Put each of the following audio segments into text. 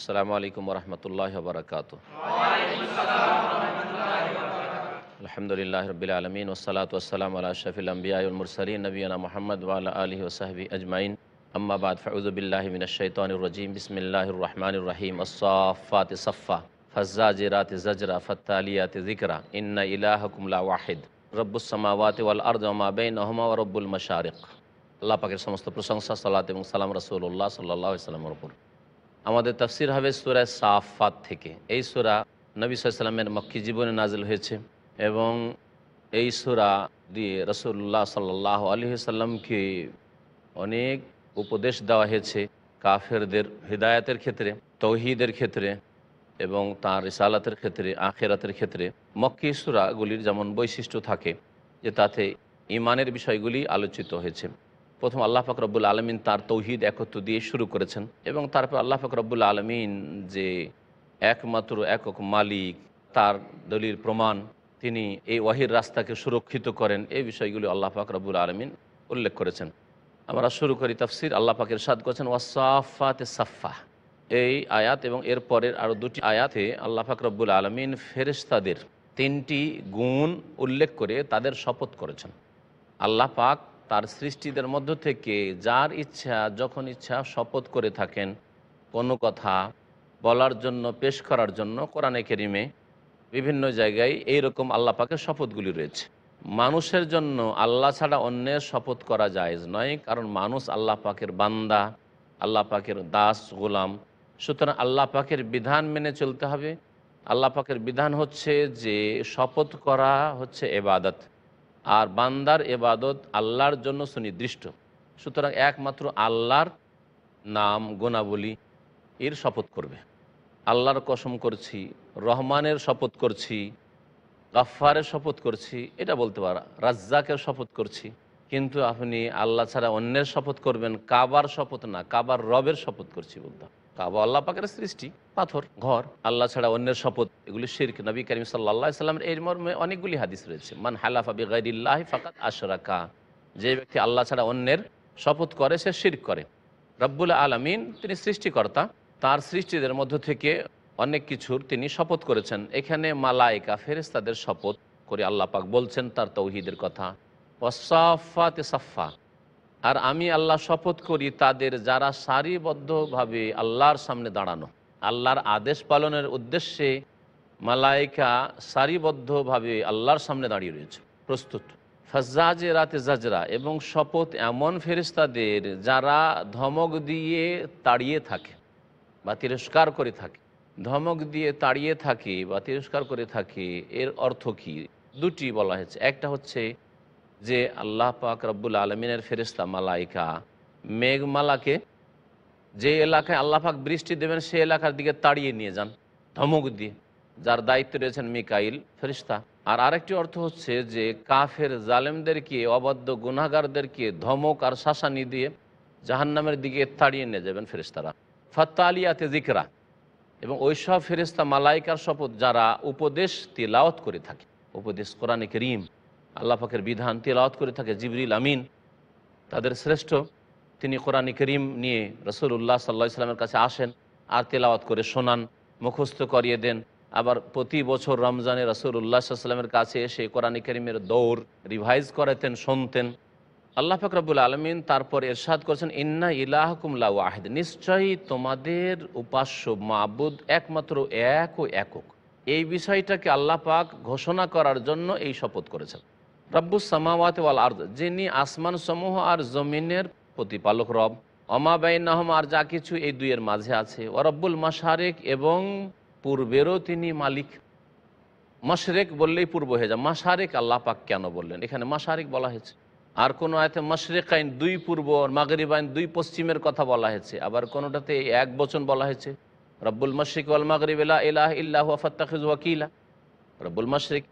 السلام عليكم ورحمة الله وبركاته الحمد لله رب العالمين والصلاة والسلام على أشرف الأنبياء والمرسلين نبينا محمد وعلى آله وصحبه أجمعين أما بعد فعوذ بالله من الشيطان الرجيم بسم الله الرحمن الرحيم الصافات صفا فالزاجرات زجرا فالتاليات ذكرا إن إلهكم لا واحد رب السماوات والأرض وما بينهما ورب المشارق আল্লাহ পাকের সমস্ত প্রশংসা সালাত এবং সালাম রসুল্লাহ সাল্লাহ সাল্লামের উপর আমাদের তফসির হবে সুরা সাফাত থেকে এই সুরা নবী সাল্লামের মক্কি জীবনে নাজিল হয়েছে এবং এই সুরা দিয়ে রসুল্লাহ সাল্লাহ আলী সাল্লামকে অনেক উপদেশ দেওয়া হয়েছে কাফেরদের হৃদায়তের ক্ষেত্রে তৌহিদের ক্ষেত্রে এবং তাঁর রিসালাতের ক্ষেত্রে আখেরাতের ক্ষেত্রে মক্কি সুরাগুলির যেমন বৈশিষ্ট্য থাকে যে তাতে ইমানের বিষয়গুলি আলোচিত হয়েছে প্রথম আল্লাহ পাক আলমিন তার তৌহিদ একত্র দিয়ে শুরু করেছেন এবং তারপর আল্লাহ পাক আলমিন যে একমাত্র একক মালিক তার দলিল প্রমাণ তিনি এই ওয়াহির রাস্তাকে সুরক্ষিত করেন এই বিষয়গুলি আল্লাহ পাক আলমিন উল্লেখ করেছেন আমরা শুরু করি তাফসির আল্লাহ পাকের সাদ করেছেন ওয়াসাফাতে সাফা এই আয়াত এবং এর পরের আরও দুটি আয়াতে আল্লাহ পাক রব্বুল আলমিন ফেরেশতাদের তিনটি গুণ উল্লেখ করে তাদের শপথ করেছেন আল্লাহ পাক তার সৃষ্টিদের মধ্য থেকে যার ইচ্ছা যখন ইচ্ছা শপথ করে থাকেন কোনো কথা বলার জন্য পেশ করার জন্য কোরআনে কেরিমে বিভিন্ন জায়গায় এই রকম আল্লাহ পাকের শপথগুলি রয়েছে মানুষের জন্য আল্লাহ ছাড়া অন্যের শপথ করা জায়েজ নয় কারণ মানুষ আল্লাহ পাকের বান্দা আল্লাহ পাকের দাস গোলাম সুতরাং আল্লাহ পাকের বিধান মেনে চলতে হবে আল্লাহ পাকের বিধান হচ্ছে যে শপথ করা হচ্ছে এবাদত আর বান্দার এবাদত আল্লাহর জন্য সুনির্দিষ্ট সুতরাং একমাত্র আল্লাহর নাম গোনাবলী এর শপথ করবে আল্লাহর কসম করছি রহমানের শপথ করছি গাফারের শপথ করছি এটা বলতে পারা রাজ্জাকের শপথ করছি কিন্তু আপনি আল্লাহ ছাড়া অন্যের শপথ করবেন কাবার শপথ না কাবার রবের শপথ করছি বলতে কাবা আল্লাহ পাকের সৃষ্টি পাথর ঘর আল্লাহ ছাড়া অন্যের শপথ এগুলি শির্ক নবী করিম সাল্লা সাল্লামের এই মর্মে অনেকগুলি হাদিস রয়েছে মান হালাফা বেগাইল্লাহ ফাকাত আশরাকা যে ব্যক্তি আল্লাহ ছাড়া অন্যের শপথ করে সে শির্ক করে রব্বুল আলমিন তিনি সৃষ্টিকর্তা তার সৃষ্টিদের মধ্য থেকে অনেক কিছুর তিনি শপথ করেছেন এখানে মালায়িকা ফেরেস্তাদের শপথ করে আল্লাহ পাক বলছেন তার তৌহিদের কথা তে সাফা আর আমি আল্লাহ শপথ করি তাদের যারা সারিবদ্ধভাবে আল্লাহর সামনে দাঁড়ানো আল্লাহর আদেশ পালনের উদ্দেশ্যে মালাইকা সারিবদ্ধভাবে আল্লাহর সামনে দাঁড়িয়ে রয়েছে প্রস্তুত ফাজাজে রাতে জাজরা এবং শপথ এমন ফেরিস্তাদের যারা ধমক দিয়ে তাড়িয়ে থাকে বা তিরস্কার করে থাকে ধমক দিয়ে তাড়িয়ে থাকে বা তিরস্কার করে থাকে এর অর্থ কি দুটি বলা হয়েছে একটা হচ্ছে যে আল্লাহ পাক রব্বুল আলমিনের ফেরিস্তা মালাইকা মেঘমালাকে যে এলাকায় আল্লাহ পাক বৃষ্টি দেবেন সে এলাকার দিকে তাড়িয়ে নিয়ে যান ধমক দিয়ে যার দায়িত্ব রয়েছেন মিকাইল ফেরিস্তা আর আরেকটি অর্থ হচ্ছে যে কাফের জালেমদেরকে অবাধ্য গুনাগারদেরকে ধমক আর শাসানি দিয়ে জাহান্নামের দিকে তাড়িয়ে নিয়ে যাবেন ফেরিস্তারা ফত্তালিয়াতে জিকরা এবং ওইসব ফেরিস্তা মালাইকার শপথ যারা উপদেশ তিলাওয়াত করে থাকে উপদেশ কোরআনিক রিম আল্লাহ বিধান তেলাওয়াত করে থাকে জিবরিল আমিন তাদের শ্রেষ্ঠ তিনি কোরআন করিম নিয়ে উল্লাহ সাল্লা ইসলামের কাছে আসেন আর তেলাওয়াত করে শোনান মুখস্থ করিয়ে দেন আবার প্রতি বছর রমজানে উল্লাহ সাল্লামের কাছে এসে কোরআন করিমের দৌড় রিভাইজ করাতেন শুনতেন আল্লাহ ফাকরাবুল আলমিন তারপর এরশাদ করেছেন ইন্না ইলাহ কুমলা ওয়াহেদ নিশ্চয়ই তোমাদের উপাস্য মাবুদ একমাত্র এক ও একক এই বিষয়টাকে আল্লাহ পাক ঘোষণা করার জন্য এই শপথ করেছেন রব্বুস সামাওয়াত ওয়াল আর্দ যিনি আসমান সমূহ আর জমিনের প্রতিপালক রব অমাবাইনাহম আর যা কিছু এই দুইয়ের মাঝে আছে ও রব্বুল মাশারেক এবং পূর্বেরও তিনি মালিক মশরেক বললেই পূর্ব হয়ে যায় মাশারেক আল্লাহ পাক কেন বললেন এখানে মাশারেক বলা হয়েছে আর কোনো আয়তে মশরেক আইন দুই পূর্ব মাগরিব আইন দুই পশ্চিমের কথা বলা হয়েছে আবার কোনোটাতে এক বচন বলা হয়েছে রব্বুল মশরিক ওয়াল মাগরিব ইলাহ ইল্লাহ ফত্তাখিজ ওয়াকিলা রব্বুল মশরিক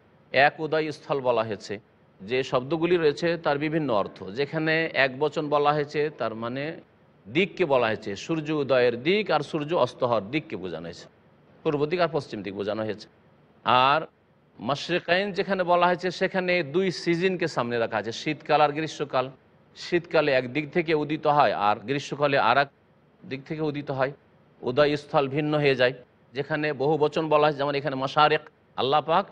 এক উদয় স্থল বলা হয়েছে যে শব্দগুলি রয়েছে তার বিভিন্ন অর্থ যেখানে এক বচন বলা হয়েছে তার মানে দিককে বলা হয়েছে সূর্য উদয়ের দিক আর সূর্য অস্ত হওয়ার দিককে বোঝানো হয়েছে পূর্ব দিক আর পশ্চিম দিক বোঝানো হয়েছে আর মাসরেকাইন যেখানে বলা হয়েছে সেখানে দুই সিজনকে সামনে রাখা আছে শীতকাল আর গ্রীষ্মকাল শীতকালে এক দিক থেকে উদিত হয় আর গ্রীষ্মকালে আর দিক থেকে উদিত হয় উদয় স্থল ভিন্ন হয়ে যায় যেখানে বহু বচন বলা হয়েছে যেমন এখানে মশারেক আল্লাপাক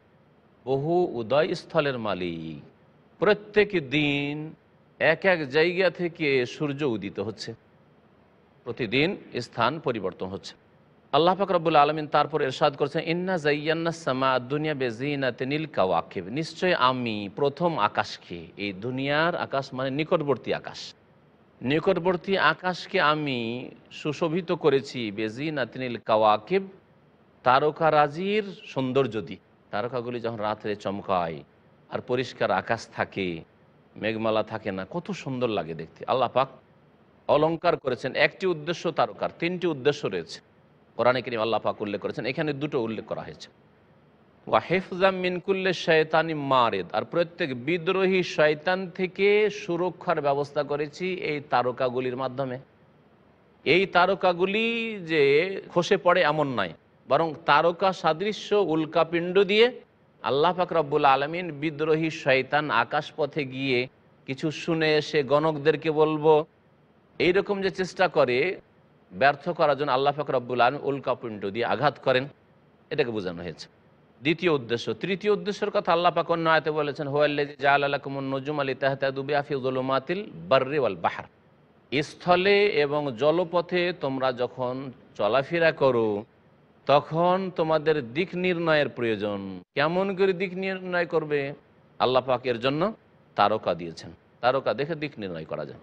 বহু উদয় স্থলের মালিক প্রত্যেক দিন এক এক জায়গা থেকে সূর্য উদিত হচ্ছে প্রতিদিন স্থান পরিবর্তন হচ্ছে আল্লাহ ফাকরাবুল আলমিন তারপর এরশাদ করছেন ইন্না জাইয়ান্না সামা দুনিয়া বেজিনাতে নীল কাওয়াকিব নিশ্চয় আমি প্রথম আকাশকে এই দুনিয়ার আকাশ মানে নিকটবর্তী আকাশ নিকটবর্তী আকাশকে আমি সুশোভিত করেছি বেজিনাতে নীল কাওয়াকিব রাজির সৌন্দর্য দি তারকাগুলি যখন রাত্রে চমকায় আর পরিষ্কার আকাশ থাকে মেঘমালা থাকে না কত সুন্দর লাগে দেখতে আল্লাহ পাক অলঙ্কার করেছেন একটি উদ্দেশ্য তারকার তিনটি উদ্দেশ্য রয়েছে কোরআনে কিনে আল্লাহ পাক উল্লেখ করেছেন এখানে দুটো উল্লেখ করা হয়েছে ওয়া হেফজাম মিনকুল্লে শয়তানি মারেদ আর প্রত্যেক বিদ্রোহী শয়তান থেকে সুরক্ষার ব্যবস্থা করেছি এই তারকাগুলির মাধ্যমে এই তারকাগুলি যে খসে পড়ে এমন নয় বরং তারকা সাদৃশ্য উল্কাপিণ্ড দিয়ে আল্লাহ পাক রব্বুল আলমিন বিদ্রোহী শয়তান আকাশ পথে গিয়ে কিছু শুনে এসে গণকদেরকে বলবো এই রকম যে চেষ্টা করে ব্যর্থ করার জন্য আল্লাহ পাক রব্বুল আলম উল্কাপিণ্ড দিয়ে আঘাত করেন এটাকে বোঝানো হয়েছে দ্বিতীয় উদ্দেশ্য তৃতীয় উদ্দেশ্যের কথা আল্লাহ পাক অন্য আয়তে বলেছেন হোয়াল্লি জাল নজুম আলী তাহতাদুবি আফিউজুলুমাতিল বার্রে বাহার স্থলে এবং জলপথে তোমরা যখন চলাফেরা করো তখন তোমাদের দিক নির্ণয়ের প্রয়োজন কেমন করে দিক নির্ণয় করবে আল্লাহ পাক এর জন্য তারকা দিয়েছেন তারকা দেখে দিক নির্ণয় করা যায়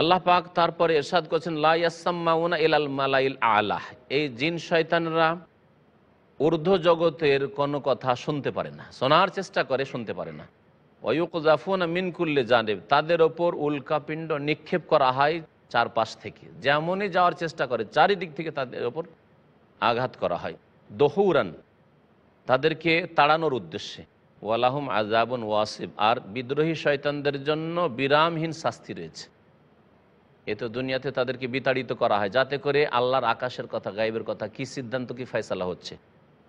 আল্লাহ পাক তারপরে এরশাদ করছেন লাইয়াসাম্মাউনা এলাল মালাইল আলাহ এই জিন শয়তানরা ঊর্ধ্ব জগতের কোনো কথা শুনতে পারে না শোনার চেষ্টা করে শুনতে পারে না অয়ুকজাফুন মিনকুল্লে জানে তাদের ওপর উল্কাপিণ্ড নিক্ষেপ করা হয় চারপাশ থেকে যেমনই যাওয়ার চেষ্টা করে চারিদিক থেকে তাদের ওপর আঘাত করা হয় দহৌরান তাদেরকে তাড়ানোর উদ্দেশ্যে ওয়ালাহুম আজাবন ওয়াসিব আর বিদ্রোহী শয়তানদের জন্য বিরামহীন শাস্তি রয়েছে এ তো দুনিয়াতে তাদেরকে বিতাড়িত করা হয় যাতে করে আল্লাহর আকাশের কথা গাইবের কথা কি সিদ্ধান্ত কি ফয়সালা হচ্ছে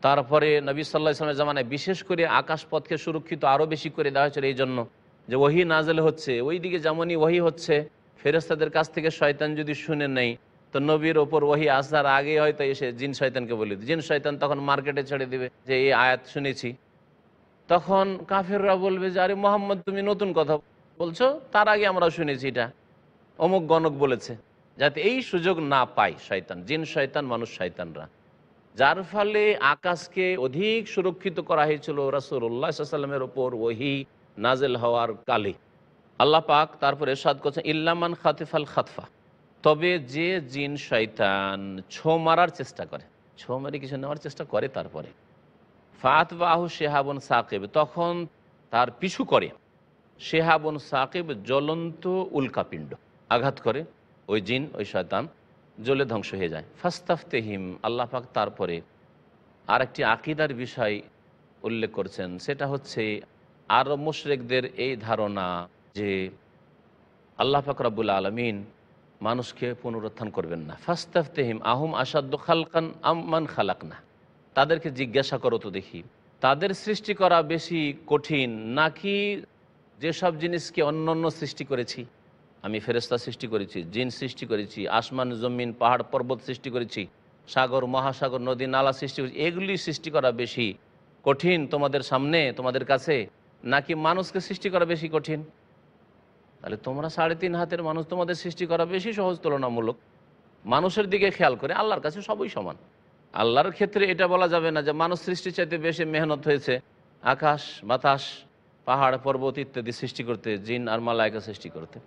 তারপরে নবী সাল্লাহ ইসলামের জামানায় বিশেষ করে আকাশপথকে সুরক্ষিত আরও বেশি করে দেওয়া হয়েছিল এই জন্য যে ওহি নাজেল হচ্ছে ওই দিকে যেমনই ওহি হচ্ছে ফেরস্তাদের কাছ থেকে শয়তান যদি শুনে নেয় তো নবীর ওপর ওহি আসার আগে হয়তো এসে জিন শয়তানকে বলে জিন শয়তান তখন মার্কেটে ছেড়ে দিবে যে এই আয়াত শুনেছি তখন কাফেররা বলবে যে আরে মোহাম্মদ তুমি নতুন কথা বলছো তার আগে আমরা শুনেছি এটা অমুক গণক বলেছে যাতে এই সুযোগ না পায় শয়তান জিন শয়তান মানুষ শয়তানরা যার ফলে আকাশকে অধিক সুরক্ষিত করা হয়েছিল রাসুল্লাহ সাল্লামের ওপর ওহি নাজেল হওয়ার কালে আল্লাহ পাক তারপরে সাদ করছেন ইল্লামান আল খাতফা তবে যে জিন শয়তান ছো মারার চেষ্টা করে ছো মারি কিছু নেওয়ার চেষ্টা করে তারপরে ফাত বাহু শেহাবন সাকিব তখন তার পিছু করে শেহাবন সাকিব জ্বলন্ত উল্কাপিণ্ড আঘাত করে ওই জিন ওই শয়তান জ্বলে ধ্বংস হয়ে যায় ফাস্তাফতেহিম আল্লাহ পাক তারপরে আর একটি আকিদার বিষয় উল্লেখ করছেন সেটা হচ্ছে আরব মুশরেকদের এই ধারণা যে আল্লাহ ফাকরাবুল আলমিন মানুষকে পুনরুত্থান করবেন না ফাস্তাফ তেহিম আহম আসাদ খালকান আমান খালাক না তাদেরকে জিজ্ঞাসা করো তো দেখি তাদের সৃষ্টি করা বেশি কঠিন নাকি যেসব জিনিসকে অন্য অন্য সৃষ্টি করেছি আমি ফেরেস্তা সৃষ্টি করেছি জিন সৃষ্টি করেছি আসমান জমিন পাহাড় পর্বত সৃষ্টি করেছি সাগর মহাসাগর নদী নালা সৃষ্টি করেছি এগুলি সৃষ্টি করা বেশি কঠিন তোমাদের সামনে তোমাদের কাছে নাকি মানুষকে সৃষ্টি করা বেশি কঠিন তাহলে তোমরা সাড়ে তিন হাতের মানুষ তোমাদের সৃষ্টি করা বেশি সহজ তুলনামূলক মানুষের দিকে খেয়াল করে আল্লাহর কাছে সবই সমান আল্লাহর ক্ষেত্রে এটা বলা যাবে না যে মানুষ সৃষ্টি চাইতে বেশি মেহনত হয়েছে আকাশ বাতাস পাহাড় পর্বত ইত্যাদি সৃষ্টি করতে জিন আর মালায়কা সৃষ্টি করতে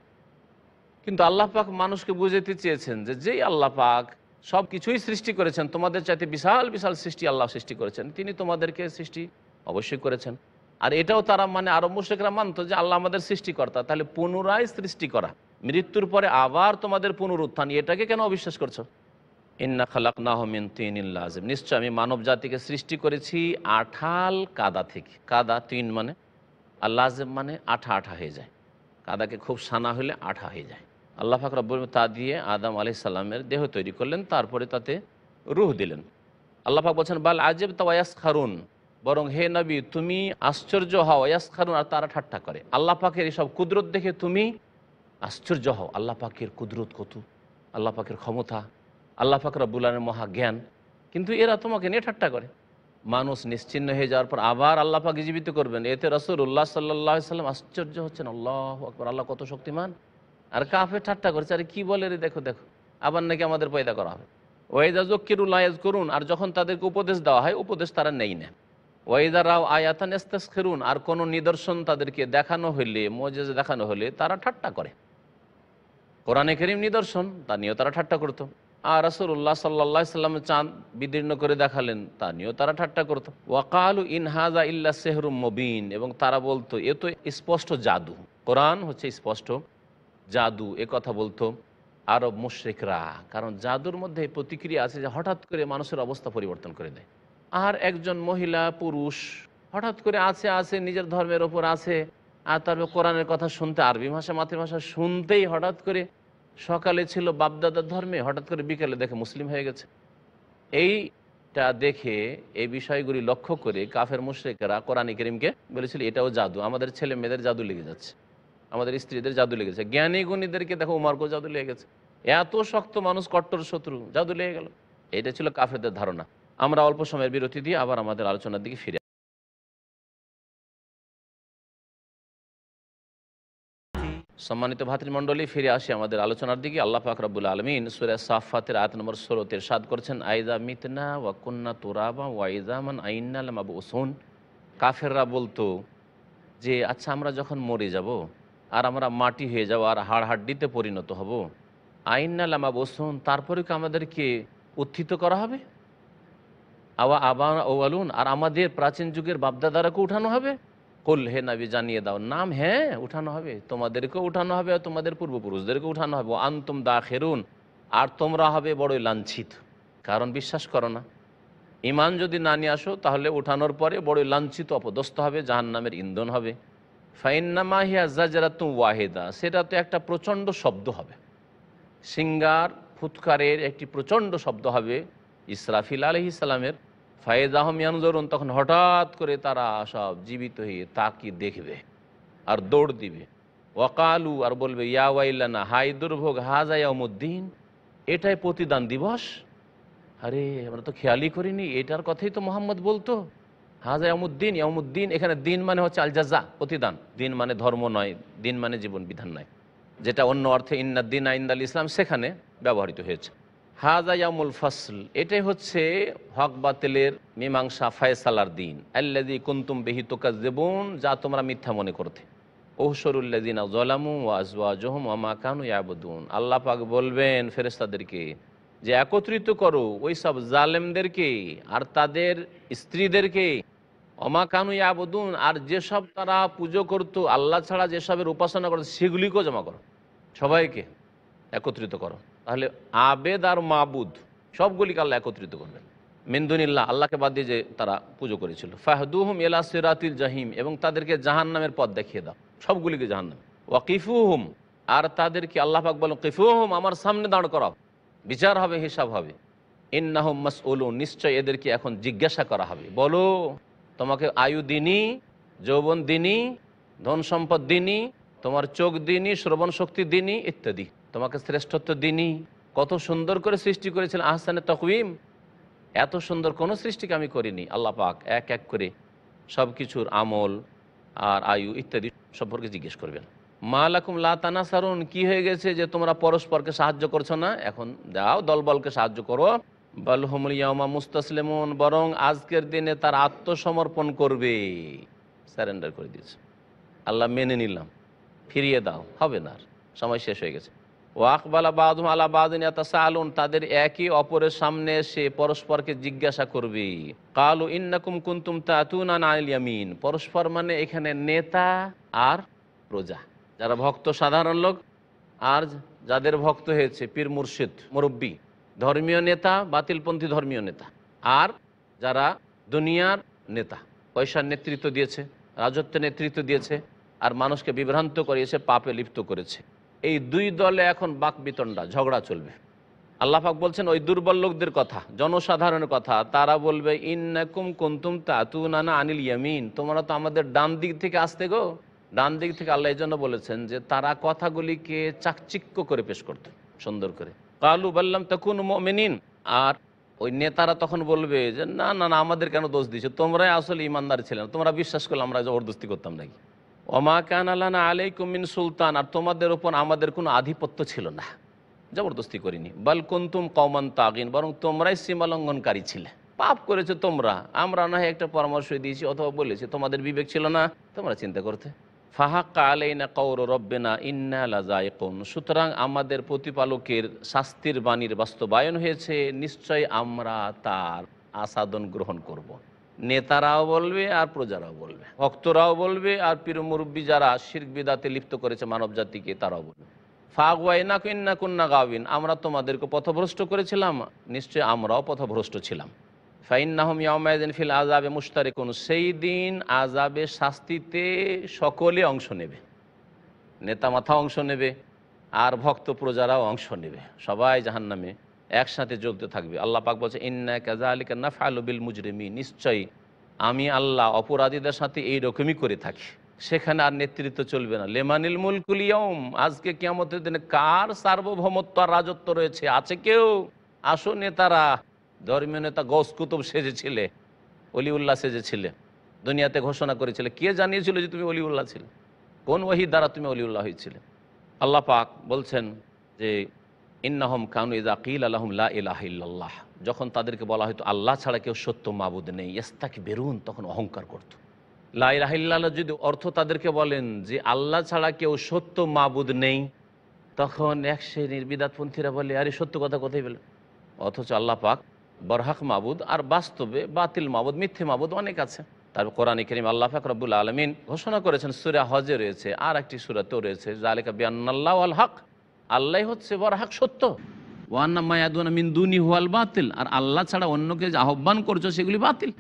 কিন্তু আল্লাহ পাক মানুষকে বুঝাতে চেয়েছেন যে যেই আল্লাহ পাক সব কিছুই সৃষ্টি করেছেন তোমাদের চাইতে বিশাল বিশাল সৃষ্টি আল্লাহ সৃষ্টি করেছেন তিনি তোমাদেরকে সৃষ্টি অবশ্যই করেছেন আর এটাও তারা মানে আরব মুশেকরা মানত যে আল্লাহ আমাদের সৃষ্টিকর্তা তাহলে পুনরায় সৃষ্টি করা মৃত্যুর পরে আবার তোমাদের পুনরুত্থান এটাকে কেন অবিশ্বাস করছো ইন্না খালাক নাহমিন তিনিল্লা নিশ্চয় আমি মানব জাতিকে সৃষ্টি করেছি আঠাল কাদা থেকে কাদা তিন মানে আর লাজেম মানে আঠা আঠা হয়ে যায় কাদাকে খুব সানা হলে আঠা হয়ে যায় আল্লাহ ফাকর তা দিয়ে আদম আলি সাল্লামের দেহ তৈরি করলেন তারপরে তাতে রুহ দিলেন আল্লাহাক বলছেন বাল আজেব তাওয়াস খারুন বরং হে নবী তুমি আশ্চর্য হও ইয়াস আর তারা ঠাট্টা করে আল্লাহ পাখের এসব কুদরত দেখে তুমি আশ্চর্য হও আল্লাহ পাখের কুদরত কত আল্লাহ পাখের ক্ষমতা আল্লাহ পাখের বুলানের মহা জ্ঞান কিন্তু এরা তোমাকে নিয়ে ঠাট্টা করে মানুষ নিশ্চিন্ন হয়ে যাওয়ার পর আবার আল্লাহ পাকে জীবিত করবেন এতে রসুল উল্লাহ সাল্লাহ সাল্লাম আশ্চর্য হচ্ছেন আল্লাহ আকবর আল্লাহ কত শক্তিমান আর কাফে ঠাট্টা করছে আরে কী বলে রে দেখো দেখো আবার নাকি আমাদের পয়দা করা হবে ওয়েদাজকিরুল্লাহ করুন আর যখন তাদেরকে উপদেশ দেওয়া হয় উপদেশ তারা নেই না আয়াতন আয়াতান খেরুন আর কোনো নিদর্শন তাদেরকে দেখানো হলে মজেজ দেখানো হলে তারা ঠাট্টা করে কোরআনে করিম নিদর্শন তা নিয়েও তারা ঠাট্টা করতো আর রাসুল্লাহ সাল্লা সাল্লাম চাঁদ বিদীর্ণ করে দেখালেন তা নিয়েও তারা ঠাট্টা করতো ওয়াকালু ইনহাজা ইল্লা সেহরুম মবিন এবং তারা বলতো এ তো স্পষ্ট জাদু কোরআন হচ্ছে স্পষ্ট জাদু এ কথা বলতো আরব মুশ্রিকরা কারণ জাদুর মধ্যে প্রতিক্রিয়া আছে যে হঠাৎ করে মানুষের অবস্থা পরিবর্তন করে দেয় আর একজন মহিলা পুরুষ হঠাৎ করে আছে আছে নিজের ধর্মের ওপর আছে আর তারপর কোরআনের কথা শুনতে আরবি ভাষা মাতৃভাষা শুনতেই হঠাৎ করে সকালে ছিল বাপদাদার ধর্মে হঠাৎ করে বিকেলে দেখে মুসলিম হয়ে গেছে এইটা দেখে এই বিষয়গুলি লক্ষ্য করে কাফের মুশ্রেকেরা কোরআন করিমকে বলেছিল এটাও জাদু আমাদের ছেলে মেয়েদের জাদু লেগে যাচ্ছে আমাদের স্ত্রীদের জাদু লেগেছে জ্ঞানী গুণীদেরকে দেখো উমার্গ জাদু লেগে গেছে এত শক্ত মানুষ কট্টর শত্রু জাদু লেগে গেল এটা ছিল কাফেরদের ধারণা আমরা অল্প সময়ের বিরতি দিয়ে আবার আমাদের আলোচনার দিকে ফিরে সম্মানিত ভাতৃমণ্ডলী ফিরে আসি আমাদের আলোচনার দিকে আল্লাহ পাক রব্বুল আলমিন সুরা সাফাতের আয়াত নম্বর ষোলোতে সাদ করছেন আইজা মিতনা ওয়াকুন্না তোরাবা ওয়াইজামান আইন্নাল ওসুন কাফেররা বলতো যে আচ্ছা আমরা যখন মরে যাব আর আমরা মাটি হয়ে যাব আর হাড় হাড্ডিতে পরিণত হব আইন্নাল ওসুন তারপরে কি আমাদেরকে উত্থিত করা হবে আওয়া আবা আলুন আর আমাদের প্রাচীন যুগের বাপদাদারাকে উঠানো হবে কল হে নাবি জানিয়ে দাও নাম হ্যাঁ উঠানো হবে তোমাদেরকেও উঠানো হবে আর তোমাদের পূর্বপুরুষদেরকে উঠানো হবে আন্তম দা খেরুন আর তোমরা হবে বড়ই লাঞ্ছিত কারণ বিশ্বাস করো না ইমান যদি না নিয়ে আসো তাহলে উঠানোর পরে বড়ই লাঞ্ছিত অপদস্থ হবে জাহান নামের ইন্ধন হবে ফাইন্নামা হিয়া তুম ওয়াহেদা সেটা তো একটা প্রচণ্ড শব্দ হবে সিঙ্গার ফুৎকারের একটি প্রচণ্ড শব্দ হবে ইসরাফিল আলহিসাল্লামের ফায়েজ আহমিয়ান জরুন তখন হঠাৎ করে তারা সব জীবিত হয়ে তাকে দেখবে আর দৌড় দিবে ওয়াকালু আর বলবে ইয়াওয়াইলানা হাই দুর্ভোগ ইয়ামুদ্দিন এটাই প্রতিদান দিবস আরে আমরা তো খেয়ালই করিনি এটার কথাই তো মোহাম্মদ বলতো হাজাইয়ামুদ্দিন ইয়ামুদ্দিন এখানে দিন মানে হচ্ছে আলজাজা প্রতিদান দিন মানে ধর্ম নয় দিন মানে জীবন বিধান নয় যেটা অন্য অর্থে ইন্নাদ্দিন আইন্দাল ইসলাম সেখানে ব্যবহৃত হয়েছে হাজা ইয়ামুল ফসল এটাই হচ্ছে হক বাতিলের মীমাংসা ফয়সালার দিন আল্লাদি কুন্তুম বেহি তোকাজেবুন যা তোমরা মিথ্যা মনে করতে ওহসরুল্লাদিন জলামু ওয়াজওয়া জহম ওয়ামা কানু ইয়াবুদ্দুন আল্লাহ পাক বলবেন ফেরেস্তাদেরকে যে একত্রিত করো ওই সব জালেমদেরকে আর তাদের স্ত্রীদেরকে অমা কানু ইয়াবুদ্দুন আর যেসব তারা পুজো করতো আল্লাহ ছাড়া যেসবের উপাসনা করতো সেগুলিকেও জমা করো সবাইকে একত্রিত করো তাহলে আবেদ আর মাবুদ সবগুলিকে আল্লাহ একত্রিত করবেন মিন্দুনিল্লা আল্লাহকে বাদ দিয়ে যে তারা পুজো করেছিল ফাহদুহম এলা সিরাতিল জাহিম এবং তাদেরকে জাহান নামের পথ দেখিয়ে দাও সবগুলিকে জাহান নামে ওয়াকিফুহুম আর তাদেরকে আল্লাহ পাক বলেন কিফুহুম আমার সামনে দাঁড় করাও বিচার হবে হিসাব হবে ইন্নাহম মাসউলু নিশ্চয় এদেরকে এখন জিজ্ঞাসা করা হবে বলো তোমাকে আয়ু দিনই যৌবন দিনই ধন সম্পদ দিনই তোমার চোখ দিনই শ্রবণ শক্তি দিনই ইত্যাদি তোমাকে শ্রেষ্ঠত্ব দিনই কত সুন্দর করে সৃষ্টি করেছিল আহসানে তকুইম এত সুন্দর কোনো সৃষ্টিকে আমি করিনি আল্লাহ পাক এক এক করে সব কিছুর আমল আর আয়ু ইত্যাদি সম্পর্কে জিজ্ঞেস করবেন মা লাকুম লাতানা সারুন কী হয়ে গেছে যে তোমরা পরস্পরকে সাহায্য করছো না এখন যাও দলবলকে সাহায্য করো বালহমুল মুস্তাসলেমন বরং আজকের দিনে তার আত্মসমর্পণ করবে স্যারেন্ডার করে দিয়েছে আল্লাহ মেনে নিলাম ফিরিয়ে দাও হবে না সময় শেষ হয়ে গেছে ওয়াকবালা বাদুম আলা বাদিন সালুন তাদের একই অপরের সামনে এসে পরস্পরকে জিজ্ঞাসা করবে কালু ইন্নাকুম কুন্তুম তাতুন নাইলিয়ামিন পরস্পর মানে এখানে নেতা আর প্রজা যারা ভক্ত সাধারণ লোক আর যাদের ভক্ত হয়েছে পীর মুর্শিদ মুরব্বী ধর্মীয় নেতা বাতিলপন্থী ধর্মীয় নেতা আর যারা দুনিয়ার নেতা পয়সার নেতৃত্ব দিয়েছে রাজত্ব নেতৃত্ব দিয়েছে আর মানুষকে বিভ্রান্ত করিয়েছে পাপে লিপ্ত করেছে এই দুই দলে এখন বাক বিতণ্ডা ঝগড়া চলবে আল্লাহাক বলছেন ওই দুর্বল লোকদের কথা জনসাধারণের কথা তারা বলবে ইনকুম কুন্তুম তাতু নানা আনিল ইয়ামিন তোমরা তো আমাদের ডান দিক থেকে আসতে গো ডান দিক থেকে আল্লাহ এই জন্য বলেছেন যে তারা কথাগুলিকে চাকচিক্য করে পেশ করত সুন্দর করে কালু বললাম তখন মেনিন আর ওই নেতারা তখন বলবে যে না না না আমাদের কেন দোষ দিচ্ছে তোমরাই আসলে ইমানদার ছিলেন তোমরা বিশ্বাস করলে আমরা জবরদস্তি করতাম নাকি ওমা কান আলাই কুমিন সুলতান আর তোমাদের ওপর আমাদের কোনো আধিপত্য ছিল না জবরদস্তি করিনি বালকুন্তুম কমান তাগিন বরং তোমরাই সীমালঙ্ঘনকারী ছিলে পাপ করেছো তোমরা আমরা না হয় একটা পরামর্শ দিয়েছি অথবা বলেছি তোমাদের বিবেক ছিল না তোমরা চিন্তা করতে ফাহাক্কা না কৌর রব্বে না লাজায়কুন সুতরাং আমাদের প্রতিপালকের শাস্তির বাণীর বাস্তবায়ন হয়েছে নিশ্চয় আমরা তার আসাদন গ্রহণ করব। নেতারাও বলবে আর প্রজারাও বলবে ভক্তরাও বলবে আর পীর মুরব্বী যারা শির্ক বিদাতে লিপ্ত করেছে মানব জাতিকে তারাও বলবে ফাগওয়াইনা কন্যা কন্যা গাওয়িন আমরা তোমাদেরকে পথভ্রষ্ট করেছিলাম নিশ্চয় আমরাও পথভ্রষ্ট ছিলাম ফাইন্নাহম ফিল আজাবে মুস্তারে কোন সেই দিন আজাবে শাস্তিতে সকলে অংশ নেবে নেতা মাথা অংশ নেবে আর ভক্ত প্রজারাও অংশ নেবে সবাই জাহান্নামে একসাথে যোগতে থাকবে আল্লাহ পাক বলছে ইন্না কাজা আলিকা নাফালুবিল মুজরিমি নিশ্চয়ই আমি আল্লাহ অপরাধীদের সাথে এই রকমই করে থাকি সেখানে আর নেতৃত্ব চলবে না লেমানিল মুলকুল ইয়ম আজকে কেমতের দিনে কার সার্বভৌমত্ব আর রাজত্ব রয়েছে আছে কেউ আসো নেতারা ধর্মীয় নেতা গস কুতুব সেজেছিলে অলিউল্লাহ সেজেছিলে দুনিয়াতে ঘোষণা করেছিলে কে জানিয়েছিল যে তুমি অলিউল্লাহ ছিলে কোন ওহি দ্বারা তুমি অলিউল্লাহ হয়েছিলে আল্লাহ পাক বলছেন যে ইন্নাহম কানু ইজাকিল আলহম লাহ যখন তাদেরকে বলা হয়তো আল্লাহ ছাড়া কেউ সত্য মাবুদ নেই ইস্তাকি বেরুন তখন অহংকার করত লাইলাহিল্লাহ যদি অর্থ তাদেরকে বলেন যে আল্লাহ ছাড়া কেউ সত্য মাবুদ নেই তখন এক শ্রেণীর বিদাতপন্থীরা বলে আরে সত্য কথা কোথায় বলে অথচ আল্লাহ পাক বরহাক মাবুদ আর বাস্তবে বাতিল মাবুদ মিথ্যে মাবুদ অনেক আছে তারপর কোরআন করিম আল্লাহ ফাক রব্বুল আলমিন ঘোষণা করেছেন সুরা হজে রয়েছে আর একটি সুরাতেও রয়েছে জালেকা বিয়ান্নাল্লাহ আল হক আল্লাহ হচ্ছে বরহাক সত্য ওয়ান্না মায়াদুনা মিন্দুনি হুয়াল বাতিল আর আল্লাহ ছাড়া অন্যকে যে আহ্বান করছো সেগুলি বাতিল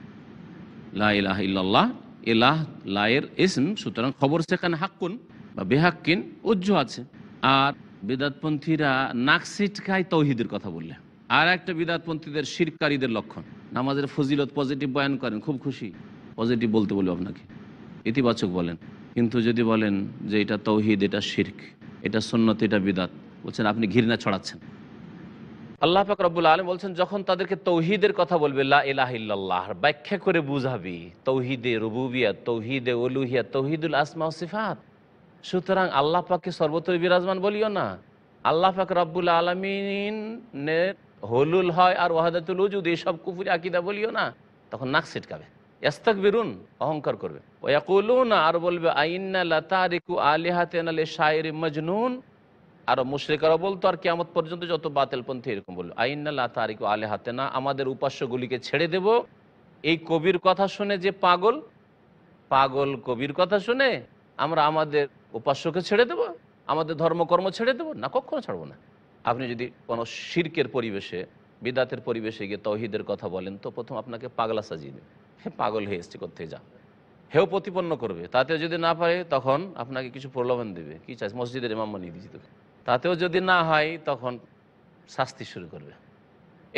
লাহ ইল্লাহ এলাহ লায়ের ইসম সুতরাং খবর সেখানে হাক্কুন বা বেহাক্কিন উজ্জ্ব আছে আর বিদাতপন্থীরা নাক ছিটকায় তৌহিদের কথা বললে আর একটা বিদাতপন্থীদের শিরকারীদের লক্ষণ নামাজের ফজিলত পজিটিভ বয়ান করেন খুব খুশি পজিটিভ বলতে বলবো আপনাকে ইতিবাচক বলেন কিন্তু যদি বলেন যে এটা তৌহিদ এটা শির্ক এটা সুন্নত এটা বিদাত বলছেন আপনি ঘৃণা ছড়াচ্ছেন আল্লাহ পাক রব্বুল আলম বলছেন যখন তাদেরকে তৌহিদের কথা বলবে লা ব্যাখ্যা করে বুঝাবি তৌহিদে রুবুবিয়া তৌহিদে ওলুহিয়া তৌহিদুল আসমা সিফাত সুতরাং আল্লাহ পাককে সর্বত্র বিরাজমান বলিও না আল্লাহ পাক রব্বুল আলমিনের হলুল হয় আর ওয়াহাদুল উজুদ সব কুফুরি আকিদা বলিও না তখন নাক সেটকাবে ইয়াস্তাক বেরুন অহংকার করবে ওয়াকুলুন আর বলবে আইন্না লতারিকু আলিহাতেন আলী শায়ের মজনুন আর মুশ্রিকারা বলতো আর কেমন পর্যন্ত যত বাতেলপন্থী এরকম বললো আইন্না লতারিকু না আমাদের উপাস্যগুলিকে ছেড়ে দেব এই কবির কথা শুনে যে পাগল পাগল কবির কথা শুনে আমরা আমাদের উপাস্যকে ছেড়ে দেব আমাদের ধর্মকর্ম ছেড়ে দেব না কখনো ছাড়বো না আপনি যদি কোনো শির্কের পরিবেশে বিদাতের পরিবেশে গিয়ে তহিদের কথা বলেন তো প্রথম আপনাকে পাগলা সাজিয়ে দেবে হ্যাঁ পাগল হয়ে এসছে কোথায় যা হেও প্রতিপন্ন করবে তাতে যদি না পারে তখন আপনাকে কিছু প্রলোভন দেবে কি চাই মসজিদের ইমাম বানিয়ে দিচ্ছি তোকে তাতেও যদি না হয় তখন শাস্তি শুরু করবে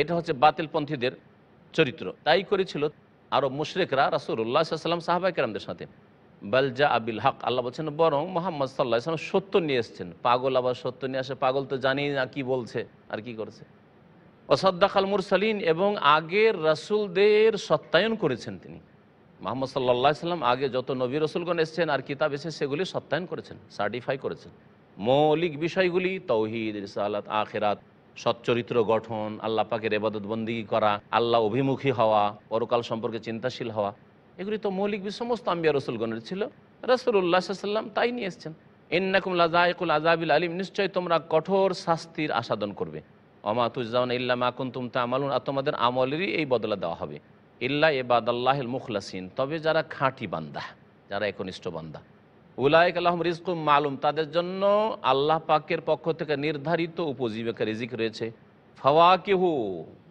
এটা হচ্ছে বাতিলপন্থীদের চরিত্র তাই করেছিল আরও মুশরেকরা রাসুল্লাহ সাল্লাম সাহাবাই কেরামদের সাথে বালজা আবিল হক আল্লাহ বলছেন বরং মোহাম্মদ সাল্লাহ সত্য নিয়ে এসছেন পাগল আবার সত্য নিয়ে আসে পাগল তো জানি না কি বলছে আর কি করছে ওসাদ্দাক আল মুরসালিন এবং আগের রাসুলদের সত্যায়ন করেছেন তিনি মোহাম্মদ সাল্লা সাল্লাম আগে যত নবী রসুলগণ এসছেন আর কিতাব এসে সেগুলি সত্যায়ন করেছেন সার্টিফাই করেছেন মৌলিক বিষয়গুলি তৌহিদ রিসালাত আখেরাত সচ্চরিত্র গঠন আল্লাহ পাকের এবাদতবন্দি করা আল্লাহ অভিমুখী হওয়া পরকাল সম্পর্কে চিন্তাশীল হওয়া এগুলি তো মৌলিক সমস্ত আম্বিয়া রসুলগণের ছিল রসুল্লাহ সাল্লাম তাই নিয়ে এসছেন এন্নাকুম লাজায়কুল আজাবিল আলিম নিশ্চয় তোমরা কঠোর শাস্তির আসাদন করবে অমাতুজাউন ইল্লা মাকুন তুমতা আমালুন আর তোমাদের আমলেরই এই বদলা দেওয়া হবে ইল্লা এবাদ আল্লাহিল মুখলাসিন তবে যারা খাঁটি বান্দা যারা একনিষ্ঠ বান্দা উলায়ক আল্লাহম রিজকুম মালুম তাদের জন্য আল্লাহ পাকের পক্ষ থেকে নির্ধারিত উপজীবিকা রিজিক রয়েছে ফওয়াকিহু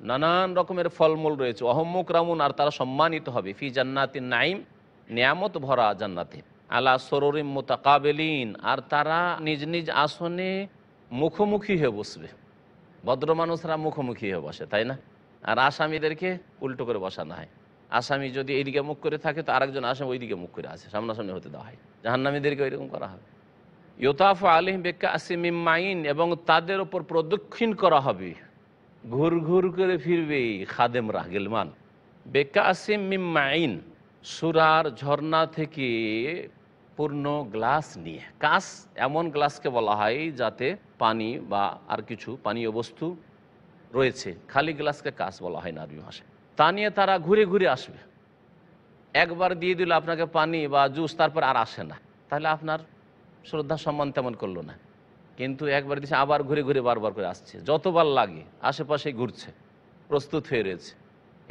নানান রকমের ফলমূল রয়েছে অহম্মুক রামুন আর তারা সম্মানিত হবে ফি জান্নাতিন নাইম নিয়ামত ভরা জান্নাতে আলা সরিম মোতাকাবেলিন আর তারা নিজ নিজ আসনে মুখোমুখি হয়ে বসবে ভদ্র মানুষরা মুখোমুখি হয়ে বসে তাই না আর আসামিদেরকে উল্টো করে বসানো হয় আসামি যদি এইদিকে মুখ করে থাকে তো আরেকজন আসামি ওইদিকে মুখ করে আসে সামনাসামনি হতে দেওয়া হয় জাহান্নামীদেরকে ওইরকম করা হবে ইয়োতাফ আলিম বেকা আসিমিমাইন এবং তাদের ওপর প্রদক্ষিণ করা হবে ঘুর ঘুর করে ফিরবে খাদেম রাহগিলমান বেক্কা আসিম সুরার ঝর্ণা থেকে পূর্ণ গ্লাস নিয়ে কাঁচ এমন গ্লাসকে বলা হয় যাতে পানি বা আর কিছু পানীয় বস্তু রয়েছে খালি গ্লাসকে কাঁচ বলা হয় না আরবি ভাষায় তা নিয়ে তারা ঘুরে ঘুরে আসবে একবার দিয়ে দিল আপনাকে পানি বা জুস তারপর আর আসে না তাহলে আপনার শ্রদ্ধা সম্মান তেমন করলো না কিন্তু একবার দিচ্ছে আবার ঘুরে ঘুরে বারবার করে আসছে যতবার লাগে আশেপাশে ঘুরছে প্রস্তুত হয়ে রয়েছে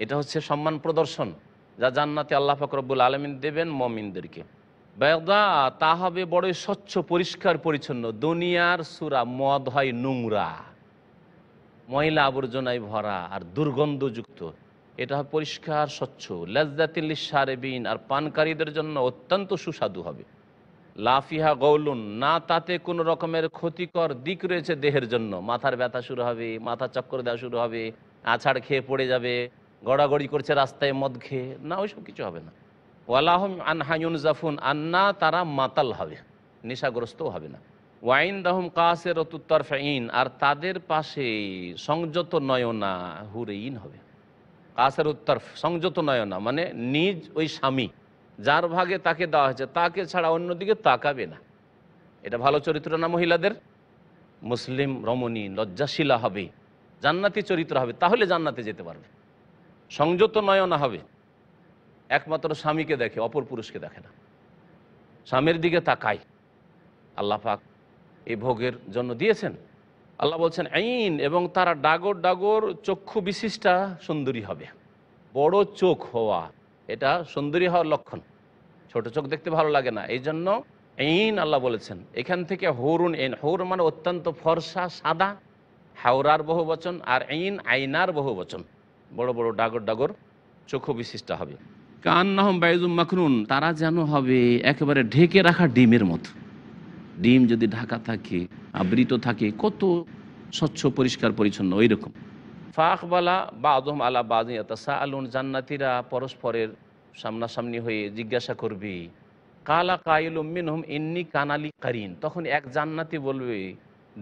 এটা হচ্ছে সম্মান প্রদর্শন যা জান্নাতে আল্লাহ ফকরবুল আলমিন দেবেন মমিনদেরকে বেদা তা হবে বড়ই স্বচ্ছ পরিষ্কার পরিচ্ছন্ন দুনিয়ার সুরা মদ হয় নোংরা ময়লা আবর্জনায় ভরা আর দুর্গন্ধযুক্ত এটা পরিষ্কার স্বচ্ছ লাজদাতিল সারেবিন আর পানকারীদের জন্য অত্যন্ত সুস্বাদু হবে লাফিহা গৌলুন না তাতে কোনো রকমের ক্ষতিকর দিক রয়েছে দেহের জন্য মাথার ব্যথা শুরু হবে মাথা চক্কর দেওয়া শুরু হবে আছাড় খেয়ে পড়ে যাবে গড়াগড়ি করছে রাস্তায় মদ খেয়ে না ওইসব কিছু হবে না ওয়ালাহম আনহায়ুন জাফুন আন্না তারা মাতাল হবে নেশাগ্রস্তও হবে না ওয়াইন দাহম কাসের অতুত্তর ফাইন আর তাদের পাশে সংযত নয়না হুরেইন হবে কাসের উত্তর সংযত নয়না মানে নিজ ওই স্বামী যার ভাগে তাকে দেওয়া হয়েছে তাকে ছাড়া অন্যদিকে তাকাবে না এটা ভালো চরিত্র না মহিলাদের মুসলিম রমণী লজ্জাশীলা হবে জান্নাতি চরিত্র হবে তাহলে জান্নাতে যেতে পারবে সংযত নয়না হবে একমাত্র স্বামীকে দেখে অপর পুরুষকে দেখে না স্বামীর দিকে তাকাই আল্লাহ পাক এই ভোগের জন্য দিয়েছেন আল্লাহ বলছেন আইন এবং তারা ডাগর ডাগর চক্ষু বিশিষ্টা সুন্দরী হবে বড় চোখ হওয়া এটা সুন্দরী হওয়ার লক্ষণ ছোট চোখ দেখতে ভালো লাগে না এই জন্য এইন আল্লাহ বলেছেন এখান থেকে হরুন এন হৌর মানে অত্যন্ত ফর্সা সাদা হাওড়ার বহু বচন আর এইন আইনার বহু বচন বড় বড় ডাগর ডাগর চক্ষু বিশিষ্ট হবে কান্নাহম বাইজুম মাখরুন তারা যেন হবে একেবারে ঢেকে রাখা ডিমের মতো ডিম যদি ঢাকা থাকে আবৃত থাকে কত স্বচ্ছ পরিষ্কার পরিচ্ছন্ন ওই রকম ফাকবালা বা আদম আলা বাদুন আলুন জান্নাতিরা পরস্পরের সামনাসামনি হয়ে জিজ্ঞাসা করবে কালা কাইলুম মিনহুম ইন্নি কানালি কারিন তখন এক জান্নাতি বলবে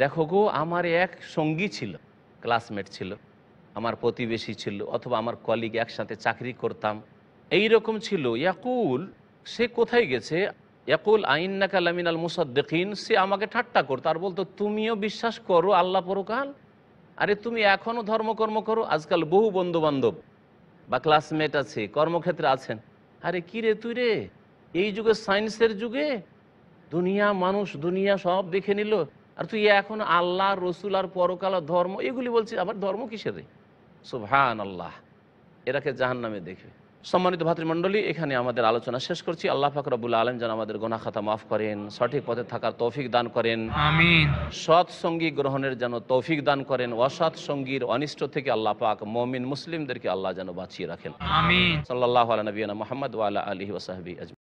দেখো গো আমার এক সঙ্গী ছিল ক্লাসমেট ছিল আমার প্রতিবেশী ছিল অথবা আমার কলিগ একসাথে চাকরি করতাম এই রকম ছিল ইয়াকুল সে কোথায় গেছে ইয়াকুল আইন্না কালামিন আল মুসাদ্দিন সে আমাকে ঠাট্টা করতো আর বলতো তুমিও বিশ্বাস করো আল্লাহ পরকাল আরে তুমি এখনও ধর্মকর্ম করো আজকাল বহু বন্ধু বান্ধব বা ক্লাসমেট আছে কর্মক্ষেত্রে আছেন আরে কি রে তুই রে এই যুগে সায়েন্সের যুগে দুনিয়া মানুষ দুনিয়া সব দেখে নিল আর তুই এখন আল্লাহ রসুল আর পরকাল ধর্ম এগুলি বলছিস আবার ধর্ম কিসের রে সুভান আল্লাহ এরাকে জাহান নামে দেখবে সম্মানিত ভাতৃমণ্ডলী এখানে আমাদের আলোচনা শেষ করছি আল্লাহ ফাকরাবুল আলম যেন আমাদের গোনা খাতা মাফ করেন সঠিক পথে থাকার তৌফিক দান করেন সৎ সঙ্গী গ্রহণের যেন তৌফিক দান করেন অসৎ সঙ্গীর অনিষ্ট থেকে আল্লাহ পাক মমিন মুসলিমদেরকে আল্লাহ যেন বাঁচিয়ে রাখেন সাল্লাহ আলী নবীনা মোহাম্মদ ওয়ালা আলহি ওসাহাবি আজম